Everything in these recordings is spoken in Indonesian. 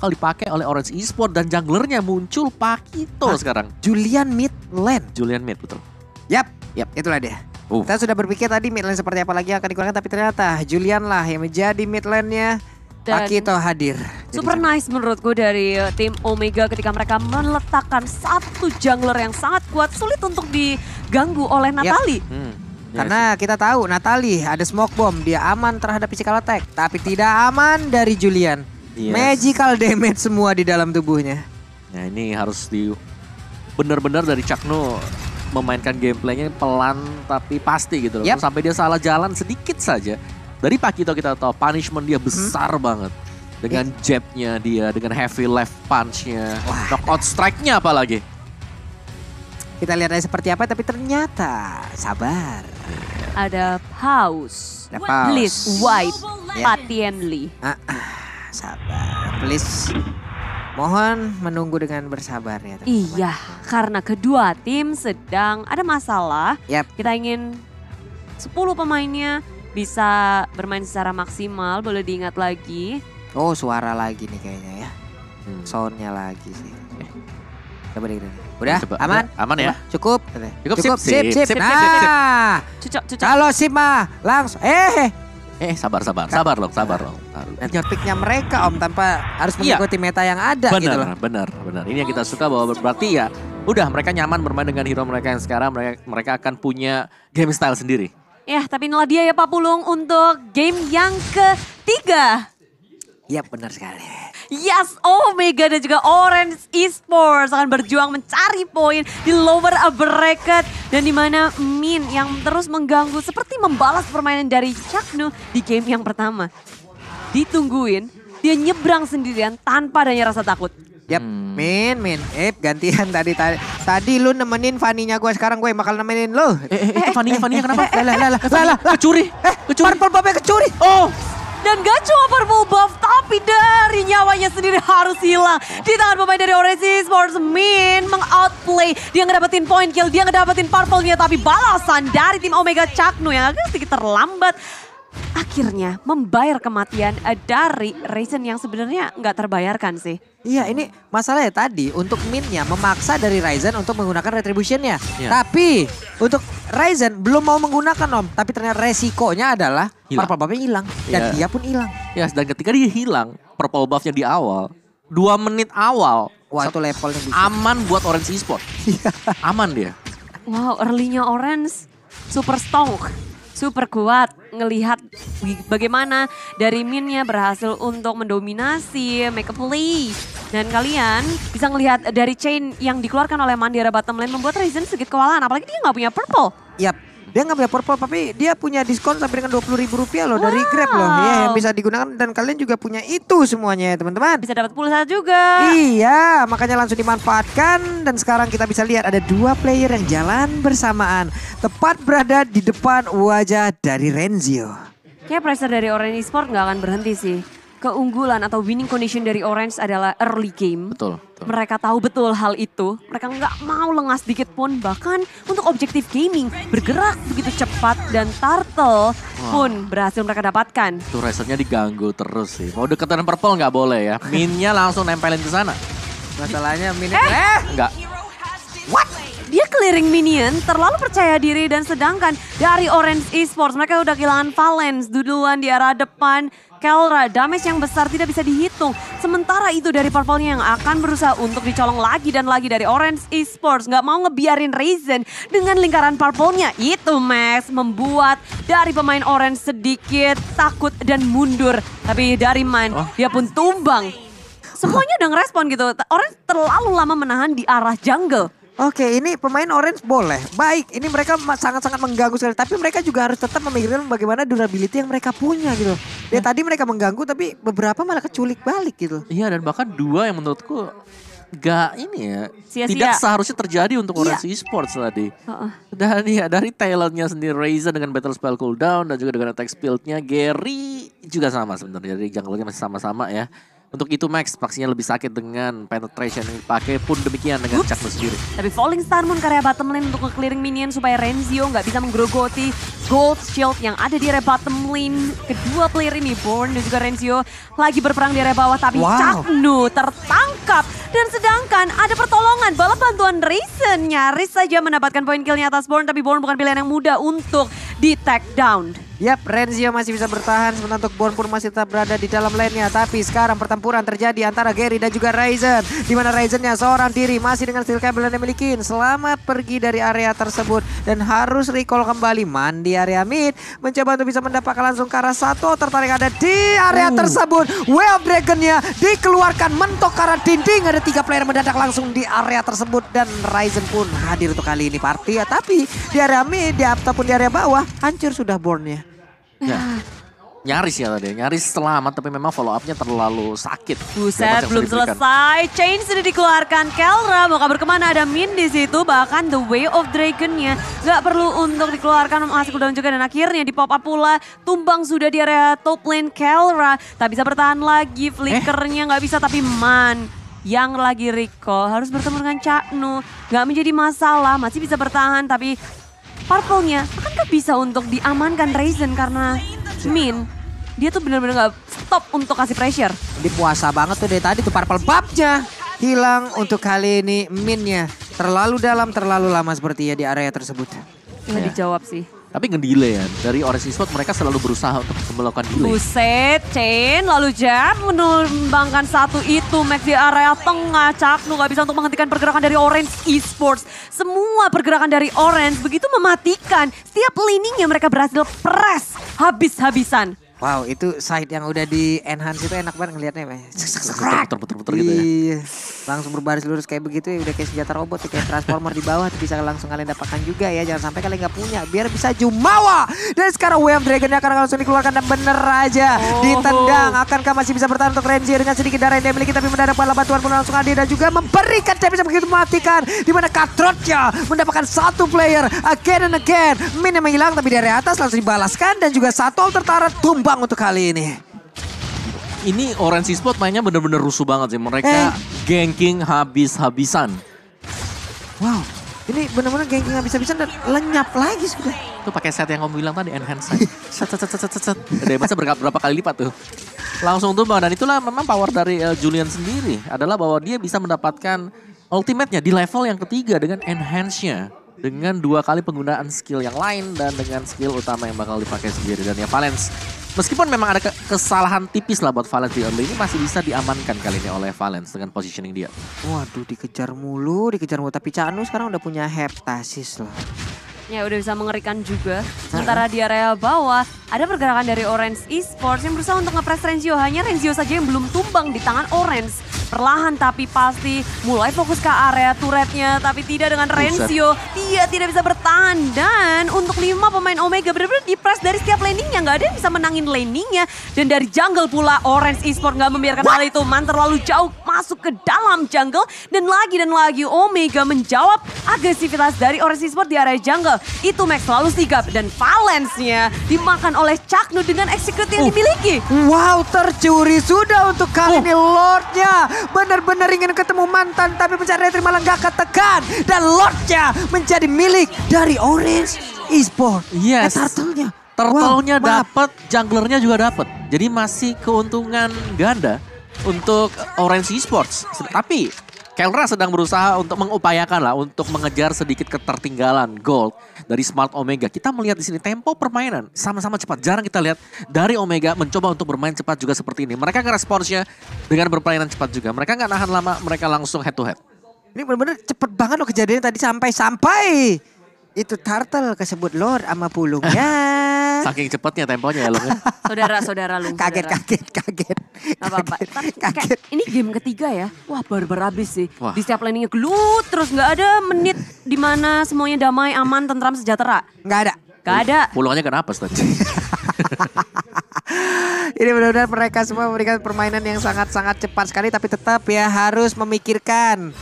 bakal dipakai oleh Orange Esports dan junglernya muncul Pakito nah, sekarang. Julian Midland. Julian Mid, betul. Yap, yap, itulah dia. Uh. Kita sudah berpikir tadi Midland seperti apa lagi yang akan dikeluarkan, tapi ternyata Julian lah yang menjadi Midlandnya nya. Pakito hadir. Super nice menurutku dari uh, tim Omega ketika mereka meletakkan satu jungler yang sangat kuat sulit untuk diganggu oleh Natali. Yep. Hmm. Ya, ya. Karena kita tahu Natali ada smoke bomb, dia aman terhadap physical attack, tapi tidak aman dari Julian. Yes. Magical damage semua di dalam tubuhnya. Nah ini harus di benar-benar dari Cakno memainkan gameplaynya pelan tapi pasti gitu loh. Yep. Sampai dia salah jalan sedikit saja. Dari Pakito kita tahu punishment dia hmm. besar hmm. banget. Dengan yeah. jabnya dia, dengan heavy left punchnya, Wah. knockout strike-nya apalagi. Kita lihat aja seperti apa tapi ternyata sabar. Ada pause. Ada pause. Please white yeah. patiently. Ah, ah sabar please Mohon menunggu dengan bersabar ya teman-teman. Iya, karena kedua tim sedang ada masalah. Yep. Kita ingin 10 pemainnya bisa bermain secara maksimal, boleh diingat lagi. Oh, suara lagi nih kayaknya ya. Hmm. Soundnya lagi sih. Eh. Coba dengerin. Udah, Coba, aman? Aman ya? cukup. Cukup, cukup sip, sip, nah. sip, sip, sip. Nah, cucok, kalau sip mah langsung, eh Eh sabar sabar sabar loh sabar loh. nyotiknya mereka om tanpa harus iya. mengikuti iya. meta yang ada bener, gitu loh. Bener bener ini yang kita suka bahwa berarti ya udah mereka nyaman bermain dengan hero mereka yang sekarang mereka mereka akan punya game style sendiri. Ya tapi inilah dia ya Pak Pulung untuk game yang ketiga. Iya benar sekali. Yes, Omega dan juga Orange Esports akan berjuang mencari poin di lower bracket. Dan di mana Min yang terus mengganggu seperti membalas permainan dari Chaknu di game yang pertama. Ditungguin, dia nyebrang sendirian tanpa adanya rasa takut. Yap, Min, Min. Eh, gantian tadi, tadi. Tadi lu nemenin Fanny-nya gue, sekarang gue bakal nemenin lu. Eh, eh, itu Faninya Faninya kenapa? Lah, lah, lah, lah, lah, kecuri. Eh, kecuri. Purple Bobby kecuri. Oh, dan gak cuma purple buff tapi dari nyawanya sendiri harus hilang. Di tangan pemain dari Oasis Sportsmin mengoutplay. Dia ngedapetin point kill, dia ngedapetin purple-nya tapi balasan dari tim Omega Caknu yang agak sedikit terlambat akhirnya membayar kematian eh, dari Ryzen yang sebenarnya nggak terbayarkan sih. Iya ini masalahnya tadi untuk Minnya memaksa dari Ryzen untuk menggunakan retributionnya. Ya. Tapi untuk Ryzen belum mau menggunakan om. Tapi ternyata resikonya adalah hilang. purple buffnya hilang. Dan iya. dia pun hilang. Ya dan ketika dia hilang purple buffnya di awal. Dua menit awal. Wah itu levelnya bisa. Aman buat Orange eSports. Iya. aman dia. Wow early-nya Orange super strong super kuat ngelihat bagaimana dari Minnya berhasil untuk mendominasi make a play. Dan kalian bisa ngelihat dari chain yang dikeluarkan oleh Mandira bottom lane membuat Reason sedikit kewalahan apalagi dia nggak punya purple. Yap, dia nggak punya purple tapi dia punya diskon sampai dengan dua puluh ribu rupiah loh wow. dari Grab loh. Ya yang bisa digunakan dan kalian juga punya itu semuanya ya, teman-teman. Bisa dapat pulsa juga. Iya makanya langsung dimanfaatkan dan sekarang kita bisa lihat ada dua player yang jalan bersamaan tepat berada di depan wajah dari Renzio. Kayak pressure dari Orange Sport nggak akan berhenti sih keunggulan atau winning condition dari Orange adalah early game. Betul. betul. Mereka tahu betul hal itu. Mereka nggak mau lengah sedikit pun. Bahkan untuk objektif gaming bergerak begitu cepat dan turtle wow. pun berhasil mereka dapatkan. Itu resetnya diganggu terus sih. Mau deketan purple nggak boleh ya. Minnya langsung nempelin ke sana. Masalahnya minnya eh. eh. Nggak. What? Dia clearing minion, terlalu percaya diri dan sedangkan dari Orange Esports mereka udah kehilangan Valens duluan di arah depan. Kelra, damage yang besar tidak bisa dihitung. Sementara itu dari purple yang akan berusaha untuk dicolong lagi dan lagi dari Orange Esports. Nggak mau ngebiarin Reason dengan lingkaran Purple-nya. Itu Max membuat dari pemain Orange sedikit takut dan mundur. Tapi dari main oh. dia pun tumbang. Semuanya udah ngerespon gitu. Orange terlalu lama menahan di arah jungle. Oke, ini pemain Orange boleh. Baik, ini mereka sangat-sangat mengganggu sekali. Tapi mereka juga harus tetap memikirkan bagaimana durability yang mereka punya gitu. Ya, ya. tadi mereka mengganggu tapi beberapa malah keculik balik gitu. Iya, dan bahkan dua yang menurutku gak ini ya Sia -sia. tidak seharusnya terjadi untuk iya. Orange yeah. Esports tadi. Uh-uh. Dan ya dari talentnya sendiri Razer dengan battle spell cooldown dan juga dengan attack spieldnya Gary juga sama sebenarnya Jadi jungle-nya masih sama-sama ya. Untuk itu Max pastinya lebih sakit dengan penetration yang dipakai pun demikian dengan Chuck sendiri. Tapi Falling Star Moon karya bottom lane untuk nge-clearing minion supaya Renzio nggak bisa menggerogoti gold shield yang ada di area bottom lane. Kedua player ini, Born dan juga Renzio lagi berperang di area bawah tapi wow. Caknu tertangkap. Dan sedangkan ada pertolongan balap bantuan Reason nyaris saja mendapatkan poin killnya atas Born tapi Born bukan pilihan yang mudah untuk di take down. Yap, Renzio masih bisa bertahan sementara untuk Born pun masih tetap berada di dalam lane-nya. Tapi sekarang pertempuran terjadi antara Gary dan juga Ryzen. Di mana Ryzen-nya seorang diri masih dengan skill cable yang dimiliki. Selamat pergi dari area tersebut dan harus recall kembali. Mandi area mid mencoba untuk bisa mendapatkan langsung ke arah satu tertarik ada di area uh. tersebut. Well Dragon-nya dikeluarkan mentok ke arah dinding. Ada tiga player mendadak langsung di area tersebut dan Ryzen pun hadir untuk kali ini party ya. Tapi di area mid, di ataupun di area bawah hancur sudah Born-nya. Ya. nyaris ya tadi, nyaris selamat tapi memang follow upnya terlalu sakit. Buset, belum selesai. Chain sudah dikeluarkan, Kelra mau kabur kemana? Ada Min di situ, bahkan The Way of Dragon-nya gak perlu untuk dikeluarkan masih cooldown juga dan akhirnya di pop up pula tumbang sudah di area top lane Kelra. Tak bisa bertahan lagi, eh? flickernya gak bisa tapi man yang lagi Rico harus bertemu dengan Caknu. Gak menjadi masalah, masih bisa bertahan tapi purple-nya kan gak bisa untuk diamankan Raisin karena Min dia tuh bener-bener gak stop untuk kasih pressure. Dia puasa banget tuh dari tadi tuh purple babnya hilang untuk kali ini Minnya terlalu dalam terlalu lama seperti ya di area tersebut. Gak ya. dijawab sih. Tapi ngedile ya. Dari Orange Esports mereka selalu berusaha untuk melakukan delay. Buset, Chain. Lalu Jan menumbangkan satu itu. Max di area tengah. Caknu gak bisa untuk menghentikan pergerakan dari Orange Esports. Semua pergerakan dari Orange begitu mematikan. Setiap lininya mereka berhasil press habis-habisan. Wow, itu side yang udah di enhance itu enak banget ngelihatnya, Pak. Puter-puter gitu ya. Iya. Langsung berbaris lurus kayak begitu ya udah kayak senjata robot ya, kayak transformer di bawah bisa langsung kalian dapatkan juga ya. Jangan sampai kalian nggak punya biar bisa jumawa. Dan sekarang Wave Dragonnya akan langsung dikeluarkan dan bener aja oh. ditendang. Akankah masih bisa bertahan untuk Renzi dengan sedikit darah yang dia miliki tapi mendadak pada batuan pun langsung hadir dan juga memberikan damage yang begitu mematikan di mana Katrotnya mendapatkan satu player again and again. Min yang menghilang tapi dari atas langsung dibalaskan dan juga satu tertarik tumbang untuk kali ini. Ini Orange Spot mainnya bener-bener rusuh banget sih. Mereka eh. ganking habis-habisan. Wow, ini bener-bener ganking habis-habisan dan lenyap lagi sudah. Itu pakai set yang kamu bilang tadi, enhance set. set, set, set, set, set, set. masa berapa kali lipat tuh. Langsung tuh tumbang dan itulah memang power dari uh, Julian sendiri adalah bahwa dia bisa mendapatkan ultimate-nya di level yang ketiga dengan enhance-nya dengan dua kali penggunaan skill yang lain dan dengan skill utama yang bakal dipakai sendiri dan ya Valens Meskipun memang ada kesalahan tipis lah buat Valens di early ini masih bisa diamankan kali ini oleh Valens dengan positioning dia. Waduh dikejar mulu, dikejar mulu. Tapi Canu sekarang udah punya heptasis lah. Ya udah bisa mengerikan juga. Sementara di area bawah ada pergerakan dari Orange Esports yang berusaha untuk ngepres Renzio. Hanya Renzio saja yang belum tumbang di tangan Orange perlahan tapi pasti mulai fokus ke area turretnya tapi tidak dengan Rensio Dia tidak bisa bertahan dan untuk lima pemain Omega benar-benar di-press dari setiap landingnya. Nggak ada yang bisa menangin landingnya. Dan dari jungle pula Orange Esport nggak membiarkan What? hal itu. Man terlalu jauh masuk ke dalam jungle dan lagi dan lagi Omega menjawab agresivitas dari Orange Esport di area jungle. Itu Max selalu sigap dan Valence-nya dimakan oleh Caknu dengan eksekutif yang uh. dimiliki. Wow tercuri sudah untuk kali uh. ini Lordnya benar-benar ingin ketemu mantan tapi pencarian terima malah gak ketekan dan lotnya menjadi milik dari Orange Esport. Yes. Eh, turtle-nya. Turtle-nya wow, dapat, junglernya juga dapat. Jadi masih keuntungan ganda untuk Orange Esports. Tapi Kelra sedang berusaha untuk mengupayakan lah untuk mengejar sedikit ketertinggalan gold dari Smart Omega. Kita melihat di sini tempo permainan sama-sama cepat. Jarang kita lihat dari Omega mencoba untuk bermain cepat juga seperti ini. Mereka ngeresponsnya dengan permainan cepat juga. Mereka nggak nahan lama, mereka langsung head to head. Ini benar-benar cepet banget loh kejadiannya tadi sampai-sampai itu turtle kesebut lor sama pulungnya. Saking cepatnya temponya ya loh ya. Saudara-saudara Lung. Kaget, saudara. kaget, kaget. Apa apa. kaget. ini game ketiga ya. Wah barbar habis sih. Wah. Di setiap landingnya gelut terus Gak ada menit di mana semuanya damai, aman, tentram, sejahtera. Gak ada. Gak ada. pulungnya kenapa tadi? Ini benar-benar mereka semua memberikan permainan yang sangat-sangat cepat sekali tapi tetap ya harus memikirkan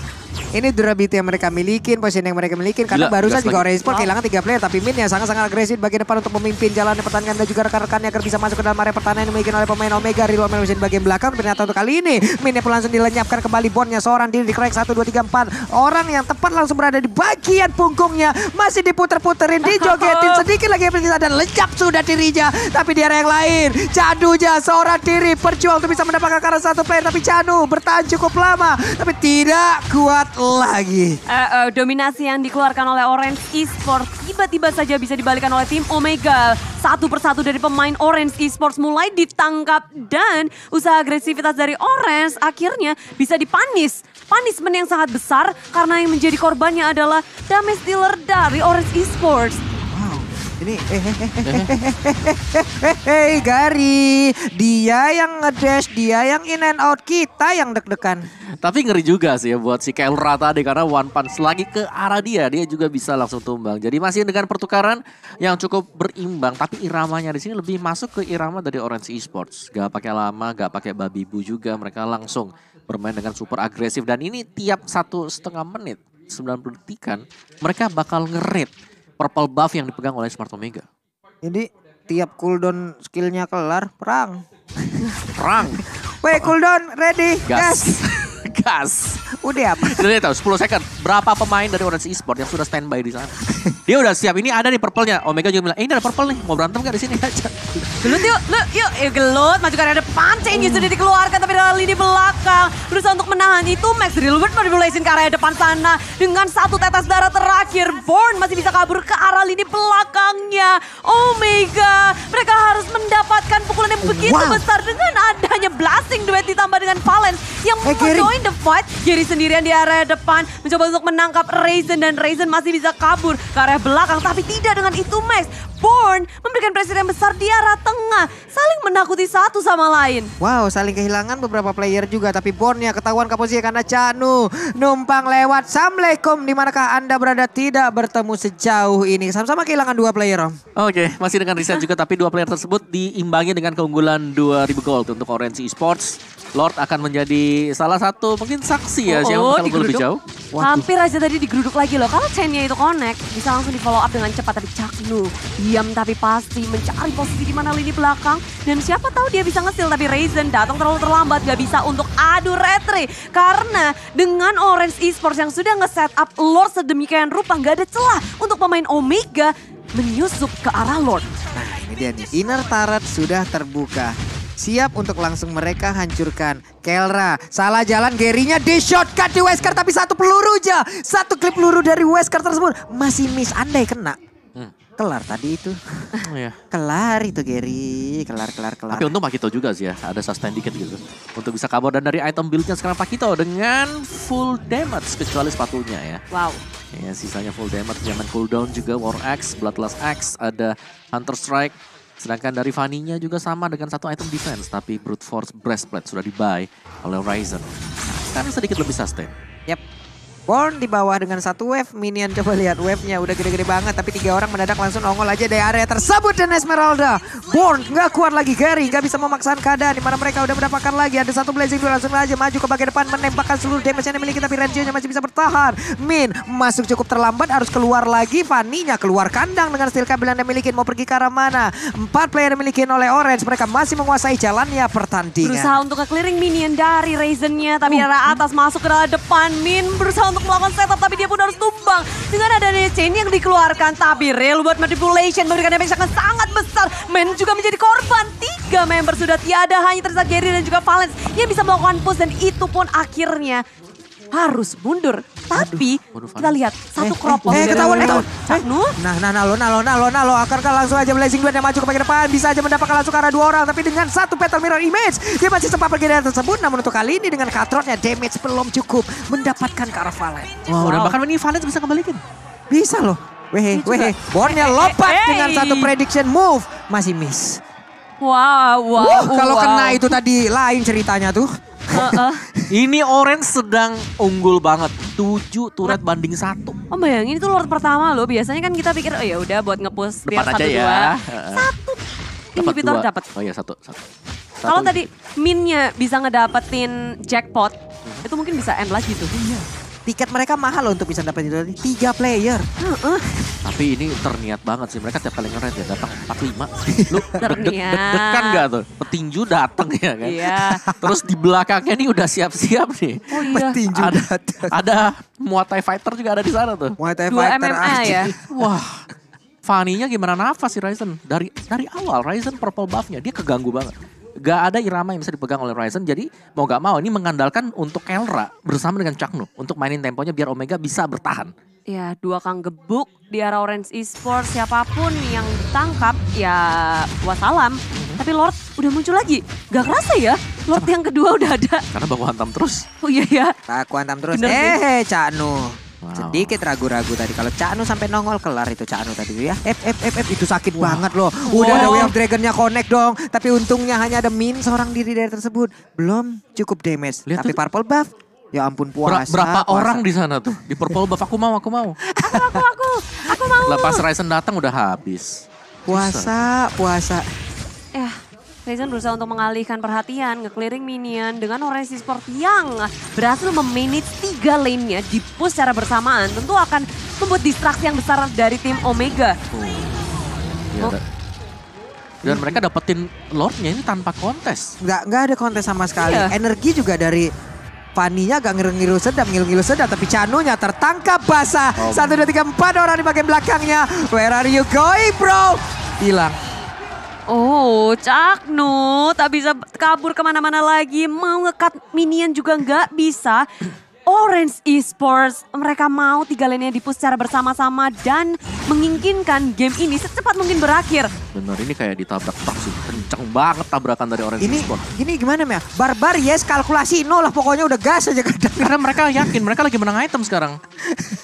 ini durability yang mereka miliki, posisi yang mereka miliki. karena Gila, barusan juga Orange Sport kehilangan tiga player tapi Min yang sangat-sangat agresif bagian depan untuk memimpin jalan pertandingan dan juga rekan-rekannya agar bisa masuk ke dalam area pertahanan yang dimiliki oleh pemain Omega Rilwan Melusin bagian belakang ternyata untuk kali ini minnya pun langsung dilenyapkan kembali bondnya seorang diri di crack 1 2 3 4 orang yang tepat langsung berada di bagian punggungnya masih diputer-puterin dijogetin sedikit lagi dan lenyap sudah dirinya tapi di area yang lain Cadunya seorang diri berjuang untuk bisa mendapatkan karena satu player tapi Canu bertahan cukup lama tapi tidak kuat kuat lagi. Uh, uh, dominasi yang dikeluarkan oleh Orange Esports tiba-tiba saja bisa dibalikan oleh tim Omega. Satu persatu dari pemain Orange Esports mulai ditangkap dan usaha agresivitas dari Orange akhirnya bisa dipanis. Punishment yang sangat besar karena yang menjadi korbannya adalah damage dealer dari Orange Esports. Ini eh eh eh eh, eh, eh, eh Gari, dia yang ngedash, dia yang in and out, kita yang deg-degan. Tapi ngeri juga sih ya buat si Kelra tadi karena one punch lagi ke arah dia, dia juga bisa langsung tumbang. Jadi masih dengan pertukaran yang cukup berimbang, tapi iramanya di sini lebih masuk ke irama dari Orange Esports. Gak pakai lama, gak pakai babi bu juga, mereka langsung bermain dengan super agresif dan ini tiap satu setengah menit 90 detikan mereka bakal ngerit purple buff yang dipegang oleh Smart Omega. Jadi tiap cooldown skillnya kelar, perang. perang. Weh cooldown, ready, gas. Yes. Udah apa? lihat tahu 10 second. Berapa pemain dari Orange Esports yang sudah standby di sana? Dia udah siap. Ini ada nih purple-nya. Omega juga bilang, eh, ini ada purple nih. Mau berantem gak di sini? gelut yuk, lu, yuk, yuk gelut. Maju karena ada punch yang sudah dikeluarkan tapi dari lini belakang. Berusaha untuk menahan itu. Max mau dibulaisin ke arah depan sana. Dengan satu tetes darah terakhir. Born masih bisa kabur ke arah lini belakangnya. Omega. Mereka harus mendapatkan pukulan yang begitu wow. besar dengan adanya blasting duet ditambah dengan Valence yang hey, join the fight. Giri sendirian di area depan mencoba untuk menangkap Raisen dan Raisen masih bisa kabur ke area belakang. Tapi tidak dengan itu Max. Born memberikan presiden besar di arah tengah, saling menakuti satu sama lain. Wow, saling kehilangan beberapa player juga, tapi ya ketahuan kaposisi ya, karena Canu numpang lewat. Assalamualaikum, dimanakah Anda berada tidak bertemu sejauh ini? Sama-sama kehilangan dua player, Om. Oke, okay, masih dengan riset juga, tapi dua player tersebut diimbangi dengan keunggulan 2000 gold untuk Orange Esports. Lord akan menjadi salah satu mungkin saksi ya oh, siapa oh, oh lebih jauh. Waduh. Hampir aja tadi digeruduk lagi loh. Kalau chainnya itu connect, bisa langsung di follow up dengan cepat. Tapi Caknu diam tapi pasti mencari posisi di mana lini belakang. Dan siapa tahu dia bisa ngesil. Tapi Raizen datang terlalu terlambat. Gak bisa untuk adu retri. Karena dengan Orange Esports yang sudah nge-set up Lord sedemikian rupa. Gak ada celah untuk pemain Omega menyusup ke arah Lord. Nah ini dia nih. Inner turret sudah terbuka siap untuk langsung mereka hancurkan. Kelra, salah jalan Gerinya di shotcut di Wesker tapi satu peluru aja. Satu klip peluru dari Wesker tersebut masih miss andai kena. Hmm. Kelar tadi itu. Iya. Kelar itu Gary, kelar kelar kelar. Tapi untung Pakito juga sih ya, ada sustain dikit gitu. Untuk bisa kabur dan dari item buildnya sekarang Pakito dengan full damage kecuali sepatunya ya. Wow. Ya sisanya full damage, zaman cooldown juga War Axe, Bloodlust Axe, ada Hunter Strike, Sedangkan dari Vaninya juga sama dengan satu item defense, tapi brute force breastplate sudah dibuy oleh Ryzen. Sekarang sedikit lebih sustain. Yep. Born di bawah dengan satu wave. Minion coba lihat wave-nya udah gede-gede banget. Tapi tiga orang mendadak langsung nongol aja dari area tersebut. Dan Esmeralda. Born nggak kuat lagi. Gary nggak bisa memaksakan keadaan. Dimana mereka udah mendapatkan lagi. Ada satu blazing dulu langsung aja maju ke bagian depan. Menembakkan seluruh damage yang dimiliki kita. Tapi Rencio-nya masih bisa bertahan. Min masuk cukup terlambat. Harus keluar lagi. Fanny-nya keluar kandang dengan steel kabel yang dimiliki. Mau pergi ke arah mana? Empat player yang dimiliki oleh Orange. Mereka masih menguasai jalannya pertandingan. Berusaha untuk ke clearing minion dari Raisen-nya. Tapi uh. arah atas masuk ke dalam depan. Min berusaha untuk melakukan setup tapi dia pun harus tumbang. Dengan adanya chain yang dikeluarkan tapi real buat manipulation memberikan damage yang sangat besar. Men juga menjadi korban. Tiga member sudah tiada hanya tersisa Gary dan juga Valens yang bisa melakukan push dan itu pun akhirnya harus mundur tapi Aduh, kita lihat satu eh, kropos. Eh, eh ketahuan, itu. Eh, nah, nah, nah, lo, nah, lo, nah, lo, nah, lo. Akankah langsung aja Blazing Duet yang maju ke bagian depan. Bisa aja mendapatkan langsung ke arah dua orang. Tapi dengan satu petal mirror image. Dia masih sempat pergi dari tersebut. Namun untuk kali ini dengan katronnya damage belum cukup. Mendapatkan ke arah Valen. Wow, wow. bahkan ini Valen bisa kembalikan. Bisa loh. Wehe, wehe. Bornnya eh, lompat hey. dengan satu prediction move. Masih miss. Wow, wow. Uh, kalau wow. kena itu tadi lain ceritanya tuh. Uh, ini Orange sedang unggul banget. 7 turret banding satu. Oh bayangin itu Lord pertama loh. Biasanya kan kita pikir oh ya udah buat ngepus biar satu ya. dua. Satu ini inhibitor dapat. Oh iya satu satu. Kalau tadi minnya bisa ngedapetin jackpot, hmm. itu mungkin bisa end lagi tuh. Iya tiket mereka mahal loh untuk bisa dapat itu tiga player uh, tapi ini terniat banget sih mereka tiap kali ngeret ya datang 45 lu deg dek degan gak tuh petinju datang ya kan iya. terus di belakangnya nih udah siap-siap nih oh, iya. petinju ada, datang. ada Muay Thai fighter juga ada di sana tuh Muay Thai Dua fighter MMA aja. ya wah Faninya gimana nafas sih Ryzen dari dari awal Ryzen purple buffnya dia keganggu banget gak ada irama yang bisa dipegang oleh Ryzen. Jadi mau gak mau ini mengandalkan untuk Elra bersama dengan Caknu untuk mainin temponya biar Omega bisa bertahan. Ya dua kang gebuk di arah Orange Esports siapapun yang ditangkap ya wassalam. Mm-hmm. Tapi Lord udah muncul lagi. Gak kerasa ya Lord Sama. yang kedua udah ada. Karena baku hantam terus. Oh iya ya. Baku hantam terus. Eh, eh Caknu. Wow. Sedikit ragu-ragu tadi. Kalau Canu sampai nongol kelar itu Canu tadi ya. Ep, ep, ep, ep. itu sakit wow. banget loh. Udah wow. ada Way of dragon connect dong. Tapi untungnya hanya ada min seorang diri dari tersebut. Belum cukup damage. Lihat Tapi itu. purple buff. Ya ampun puasa. berapa puasa. orang di sana tuh? Di purple buff aku mau, aku mau. aku, aku, aku. Aku mau. Lepas Ryzen datang udah habis. Puasa, puasa. Ya. Raizen berusaha untuk mengalihkan perhatian, ngeclearing minion dengan Horensi Sport yang berhasil meminit tiga lane-nya di push secara bersamaan. Tentu akan membuat distraksi yang besar dari tim Omega. Oh. oh. Dan hmm. mereka dapetin lordnya ini tanpa kontes. Nggak, nggak ada kontes sama sekali. Iya. Energi juga dari Fanny-nya agak ngilu-ngilu sedap, ngilu-ngilu sedap. Tapi Canunya tertangkap basah. Oh. Satu, dua, tiga, empat orang di bagian belakangnya. Where are you going bro? Hilang. Oh, Cak No, tak bisa kabur kemana-mana lagi. Mau ngekat minion juga nggak bisa. Orange Esports. Mereka mau tiga lainnya dipus secara bersama-sama dan menginginkan game ini secepat mungkin berakhir. Benar, ini kayak ditabrak taksi, sih. Kenceng banget tabrakan dari Orange ini, Esports. Ini gimana ya? Barbar yes, kalkulasi nol lah. Pokoknya udah gas aja kadang. Karena mereka yakin, mereka lagi menang item sekarang.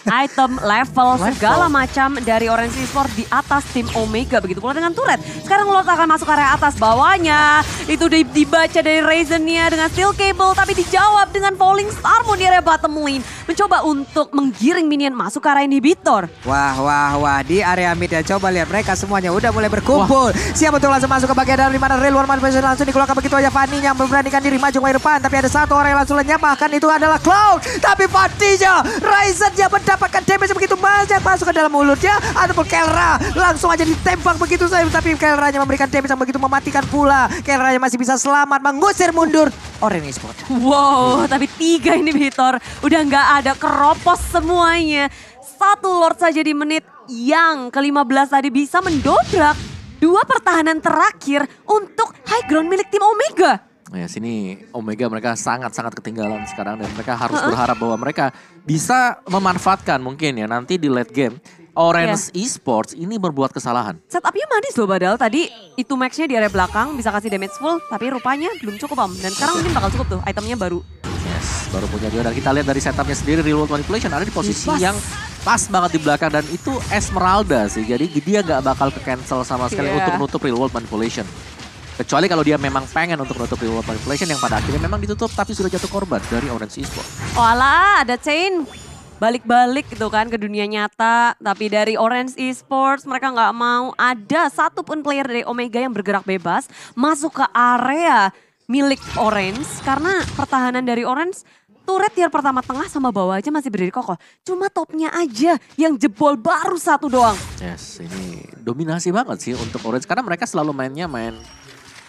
item, level, level, segala macam dari Orange Esports di atas tim Omega. Begitu pula dengan turret. Sekarang Lord akan masuk area atas bawahnya. Itu dibaca dari Razennya dengan Steel Cable. Tapi dijawab dengan Falling Star Moon di area mencoba temuin, mencoba untuk menggiring minion masuk ke arah inhibitor. Wah, wah, wah, di area mid ya. Coba lihat mereka semuanya udah mulai berkumpul. Wah. Siap untuk langsung masuk ke bagian dalam dimana mana Real war Manifestation langsung dikeluarkan begitu aja Fanny yang memberanikan diri maju ke depan. Tapi ada satu orang yang langsung lenyap, bahkan itu adalah Cloud. Tapi Fanny-nya, Ryzen-nya mendapatkan damage begitu banyak masuk ke dalam mulutnya. Ataupun Kelra langsung aja ditembak begitu saja. Tapi Kelra-nya memberikan damage yang begitu mematikan pula. Kelra-nya masih bisa selamat mengusir mundur Orange Sport. Wow, tapi tiga ini Vitor Udah nggak ada keropos semuanya. Satu Lord saja di menit yang ke-15 tadi bisa mendobrak dua pertahanan terakhir untuk high ground milik tim Omega. Oh ya, sini Omega mereka sangat-sangat ketinggalan sekarang dan mereka harus berharap bahwa mereka bisa memanfaatkan mungkin ya nanti di late game Orange yeah. Esports ini berbuat kesalahan. Setupnya manis loh padahal tadi itu maxnya di area belakang bisa kasih damage full tapi rupanya belum cukup om dan sekarang mungkin bakal cukup tuh itemnya baru. Yes, baru punya dia dan kita lihat dari setupnya sendiri real manipulation ada di posisi yes. yang pas banget di belakang dan itu Esmeralda sih jadi dia nggak bakal ke cancel sama sekali yeah. untuk menutup real manipulation. Kecuali kalau dia memang pengen untuk menutup reward manipulation yang pada akhirnya memang ditutup tapi sudah jatuh korban dari Orange Esports. Walah, ada chain balik-balik gitu kan ke dunia nyata. Tapi dari Orange Esports mereka nggak mau ada satu pun player dari Omega yang bergerak bebas masuk ke area milik Orange. Karena pertahanan dari Orange turret tier pertama tengah sama bawah aja masih berdiri kokoh. Cuma topnya aja yang jebol baru satu doang. Yes, ini dominasi banget sih untuk Orange. Karena mereka selalu mainnya main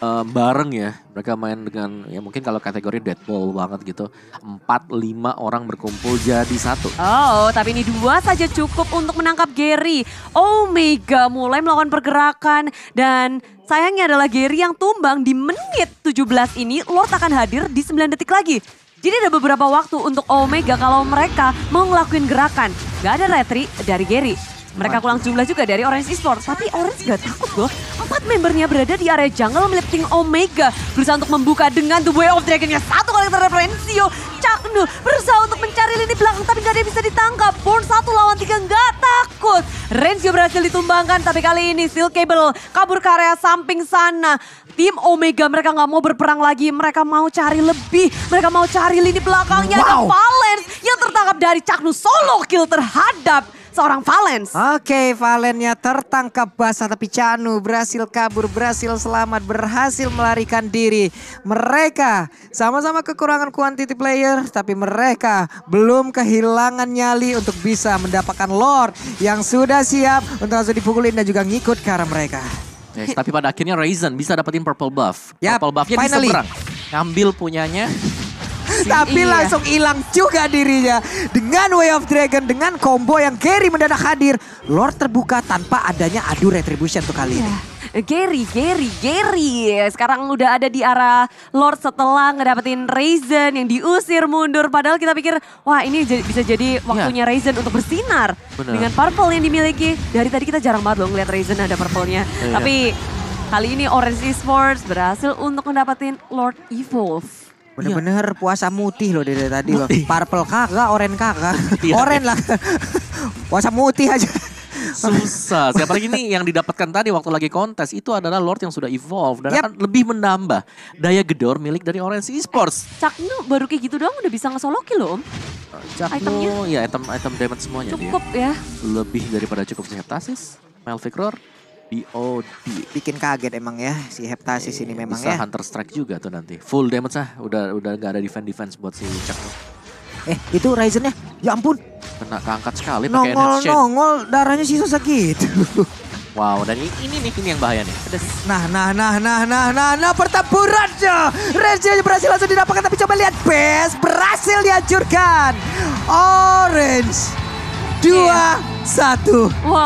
um, bareng ya. Mereka main dengan ya mungkin kalau kategori deadpool banget gitu. Empat lima orang berkumpul jadi satu. Oh, tapi ini dua saja cukup untuk menangkap Gary. Omega mulai melakukan pergerakan dan sayangnya adalah Gary yang tumbang di menit 17 ini. Lord akan hadir di 9 detik lagi. Jadi ada beberapa waktu untuk Omega kalau mereka mau ngelakuin gerakan. Gak ada retri dari Gary. Mereka kurang jumlah juga dari Orange Esports. Tapi Orange gak takut loh. Empat membernya berada di area jungle melifting Omega. Berusaha untuk membuka dengan The Way of Dragon-nya. Satu kali terreferensi yo. Caknu berusaha untuk mencari lini belakang tapi gak ada yang bisa ditangkap. Born satu lawan tiga gak takut. Renzio berhasil ditumbangkan tapi kali ini Steel Cable kabur ke area samping sana. Tim Omega mereka nggak mau berperang lagi. Mereka mau cari lebih. Mereka mau cari lini belakangnya. Wow. Ada Valens yang tertangkap dari Caknu. Solo kill terhadap seorang Valens. Oke, Valennya tertangkap basah tapi Canu berhasil kabur, berhasil selamat, berhasil melarikan diri. Mereka sama-sama kekurangan quantity player tapi mereka belum kehilangan nyali untuk bisa mendapatkan Lord yang sudah siap untuk langsung dipukulin dan juga ngikut ke arah mereka. Yes, tapi pada akhirnya Raizen bisa dapetin purple buff. Yep, purple buffnya finally. diseberang. Ngambil punyanya tapi iya. langsung hilang juga dirinya. Dengan Way of Dragon, dengan combo yang Gary mendadak hadir. Lord terbuka tanpa adanya adu retribution untuk kali iya. ini. Gary, Gary, Gary. Sekarang udah ada di arah Lord setelah ngedapetin Raisen yang diusir mundur. Padahal kita pikir, wah ini bisa jadi waktunya yeah. Iya. untuk bersinar. Bener. Dengan purple yang dimiliki. Dari tadi kita jarang banget loh ngeliat Raisen ada purple-nya. Yeah. Tapi kali ini Orange Esports berhasil untuk ngedapetin Lord Evolve. Iya. Bener-bener ya. puasa mutih loh dari tadi bang. Purple kagak, oren kagak. Iya. oren lah. puasa mutih aja. Susah. Siapa lagi nih yang didapatkan tadi waktu lagi kontes itu adalah Lord yang sudah evolve dan yep. akan lebih menambah daya gedor milik dari Orange Esports. Eh, Cakno baru kayak gitu dong, udah bisa ngesoloki loh om. Eh, Cakno Itemnya. ya item item diamond semuanya. Cukup dia. ya. Lebih daripada cukup sih Tasis, Melvic Roar, BOD. Bikin kaget emang ya si Heptasis ini eh, memang bisa ya. Hunter Strike juga tuh nanti. Full damage lah. Udah udah nggak ada defense defense buat si Cek. Eh itu Ryzennya. Ya ampun. Kena keangkat sekali pakai Nongol nongol darahnya sisa gitu. Wow, dan ini nih, ini yang bahaya nih. Pedes. Nah, nah, nah, nah, nah, nah, nah, pertempurannya. Renzi berhasil langsung didapatkan, tapi coba lihat. Best berhasil dihancurkan. Orange. Dua, yeah. satu. Wow.